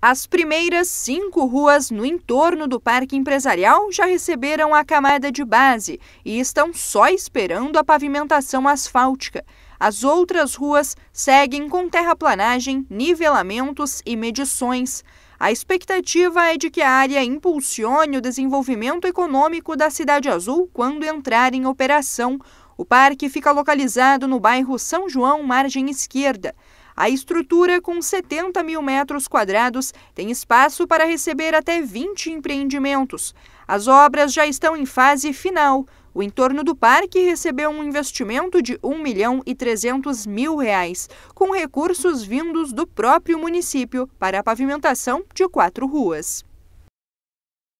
As primeiras cinco ruas no entorno do Parque Empresarial já receberam a camada de base e estão só esperando a pavimentação asfáltica. As outras ruas seguem com terraplanagem, nivelamentos e medições. A expectativa é de que a área impulsione o desenvolvimento econômico da Cidade Azul quando entrar em operação. O parque fica localizado no bairro São João, margem esquerda. A estrutura, com 70 mil metros quadrados, tem espaço para receber até 20 empreendimentos. As obras já estão em fase final. O entorno do parque recebeu um investimento de 1 milhão e 300 mil reais, com recursos vindos do próprio município para a pavimentação de quatro ruas.